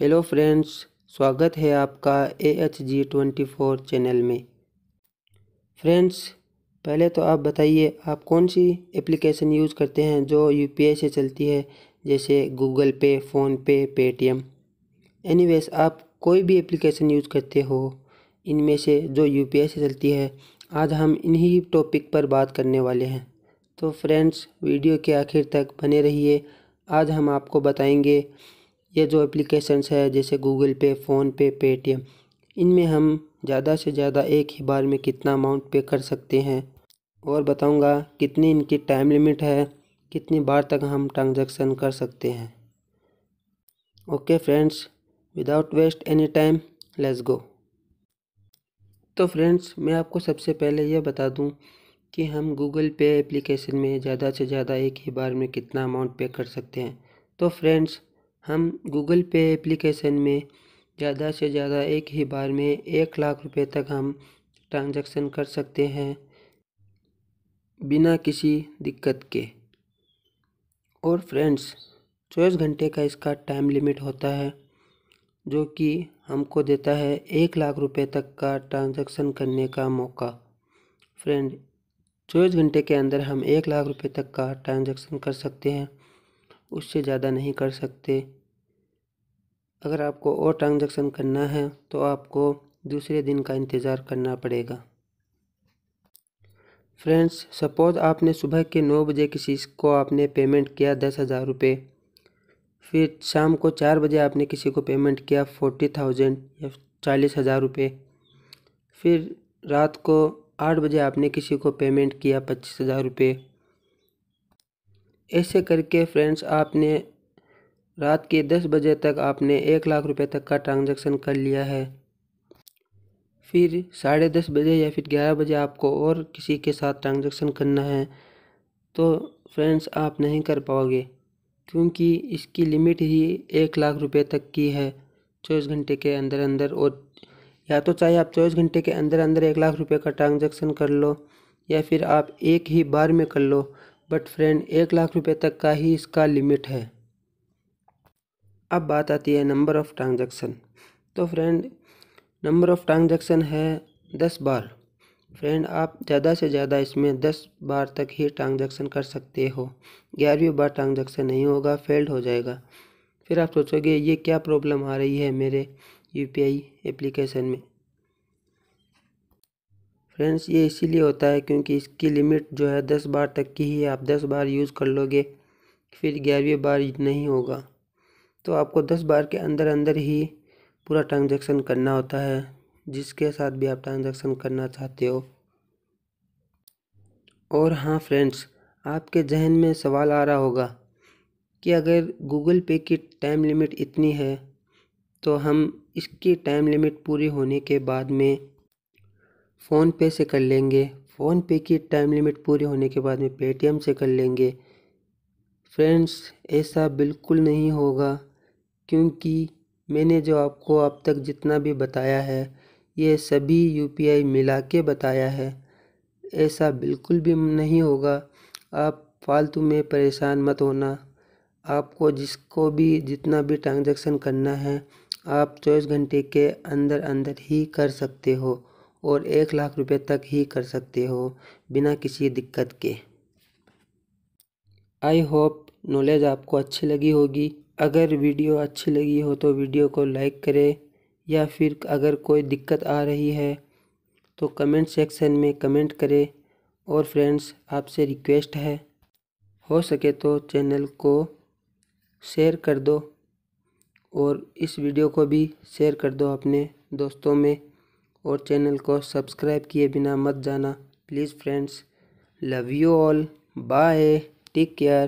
hello friends स्वागत है आपका A H G twenty four channel में फ्रेंड्स पहले तो आप बताइए आप कौन सी एप्लीकेशन यूज़ करते हैं जो आई से चलती है जैसे गूगल पे फ़ोनपे पेटीएम एनीवेज आप कोई भी एप्लीकेशन यूज़ करते हो इनमें से जो आई से चलती है आज हम इन्हीं टॉपिक पर बात करने वाले हैं तो फ्रेंड्स वीडियो के आखिर तक बने रहिए आज हम आपको बताएंगे ये जो एप्लीकेशंस है जैसे गूगल पे फ़ोनपे पेटीएम इनमें हम ज़्यादा से ज़्यादा एक ही बार में कितना अमाउंट पे कर सकते हैं और बताऊंगा कितनी इनकी टाइम लिमिट है कितनी बार तक हम ट्रांजैक्शन कर सकते हैं okay friends without waste any time let's go तो फ्रेंड्स मैं आपको सबसे पहले यह बता दूं कि हम गूगल पे एप्लीकेशन में ज़्यादा से ज़्यादा एक ही बार में कितना अमाउंट पे कर सकते हैं तो फ्रेंड्स हम गूगल पे एप्लीकेशन में ज़्यादा से ज़्यादा एक ही बार में एक लाख रुपए तक हम ट्रांजैक्शन कर सकते हैं बिना किसी दिक्कत के और फ्रेंड्स चौबीस घंटे का इसका टाइम लिमिट होता है जो कि हमको देता है एक लाख रुपए तक का ट्रांजैक्शन करने का मौका फ्रेंड चौबीस घंटे के अंदर हम एक लाख रुपए तक का ट्रांजैक्शन कर सकते हैं उससे ज़्यादा नहीं कर सकते अगर आपको और ट्रांजैक्शन करना है तो आपको दूसरे दिन का इंतज़ार करना पड़ेगा फ्रेंड्स सपोज़ आपने सुबह के नौ बजे किसी को आपने पेमेंट किया दस हज़ार रुपये फिर शाम को चार बजे आपने किसी को पेमेंट किया फोर्टी थाउजेंड या चालीस हज़ार रुपये फिर रात को आठ बजे आपने किसी को पेमेंट किया पच्चीस हज़ार रुपये ऐसे करके फ्रेंड्स आपने रात के दस बजे तक आपने एक लाख रुपए तक का ट्रांजैक्शन कर लिया है फिर साढ़े दस बजे या फिर ग्यारह बजे आपको और किसी के साथ ट्रांजैक्शन करना है तो फ्रेंड्स आप नहीं कर पाओगे क्योंकि इसकी लिमिट ही एक लाख रुपए तक की है चौबीस घंटे के अंदर अंदर और या तो चाहे आप चौबीस घंटे के अंदर अंदर एक लाख रुपये का ट्रांजेक्शन कर लो या फिर आप एक ही बार में कर लो बट फ्रेंड एक लाख रुपए तक का ही इसका लिमिट है अब बात आती है नंबर ऑफ़ ट्रांजैक्शन तो फ्रेंड नंबर ऑफ़ ट्रांजैक्शन है दस बार फ्रेंड आप ज़्यादा से ज़्यादा इसमें दस बार तक ही ट्रांजैक्शन कर सकते हो ग्यारहवीं बार ट्रांजैक्शन नहीं होगा फेल्ड हो जाएगा फिर आप सोचोगे ये क्या प्रॉब्लम आ रही है मेरे यूपीआई एप्लीकेशन में फ्रेंड्स ये इसीलिए होता है क्योंकि इसकी लिमिट जो है दस बार तक की ही आप दस बार यूज़ कर लोगे फिर ग्यारहवीं बार नहीं होगा तो आपको दस बार के अंदर अंदर ही पूरा ट्रांजैक्शन करना होता है जिसके साथ भी आप ट्रांजैक्शन करना चाहते हो और हाँ फ्रेंड्स आपके जहन में सवाल आ रहा होगा कि अगर गूगल पे की टाइम लिमिट इतनी है तो हम इसकी टाइम लिमिट पूरी होने के बाद में फ़ोनपे से कर लेंगे फ़ोनपे की टाइम लिमिट पूरी होने के बाद में पेटीएम से कर लेंगे फ्रेंड्स ऐसा बिल्कुल नहीं होगा क्योंकि मैंने जो आपको अब तक जितना भी बताया है ये सभी यूपीआई मिला के बताया है ऐसा बिल्कुल भी नहीं होगा आप फालतू में परेशान मत होना आपको जिसको भी जितना भी ट्रांजैक्शन करना है आप चौबीस घंटे के अंदर अंदर ही कर सकते हो और एक लाख रुपए तक ही कर सकते हो बिना किसी दिक्कत के आई होप नॉलेज आपको अच्छी लगी होगी अगर वीडियो अच्छी लगी हो तो वीडियो को लाइक करें या फिर अगर कोई दिक्कत आ रही है तो कमेंट सेक्शन में कमेंट करें और फ्रेंड्स आपसे रिक्वेस्ट है हो सके तो चैनल को शेयर कर दो और इस वीडियो को भी शेयर कर दो अपने दोस्तों में और चैनल को सब्सक्राइब किए बिना मत जाना please friends love you all bye take care